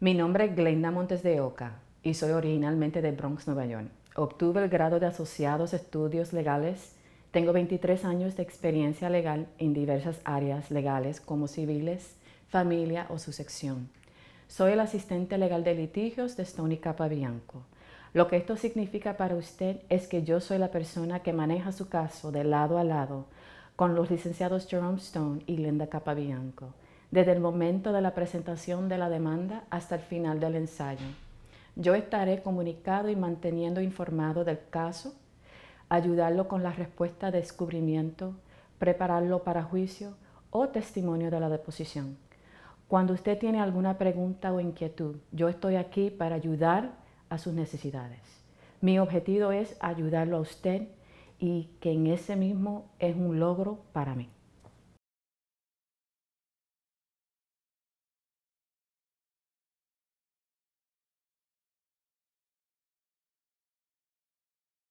Mi nombre es Glenda Montes de Oca y soy originalmente de Bronx, Nueva York. Obtuve el grado de Asociados Estudios Legales. Tengo 23 años de experiencia legal en diversas áreas legales como civiles, familia o su sección. Soy el asistente legal de litigios de Stone y Capabianco. Lo que esto significa para usted es que yo soy la persona que maneja su caso de lado a lado con los licenciados Jerome Stone y Glenda Capabianco desde el momento de la presentación de la demanda hasta el final del ensayo. Yo estaré comunicado y manteniendo informado del caso, ayudarlo con la respuesta de descubrimiento, prepararlo para juicio o testimonio de la deposición. Cuando usted tiene alguna pregunta o inquietud, yo estoy aquí para ayudar a sus necesidades. Mi objetivo es ayudarlo a usted y que en ese mismo es un logro para mí.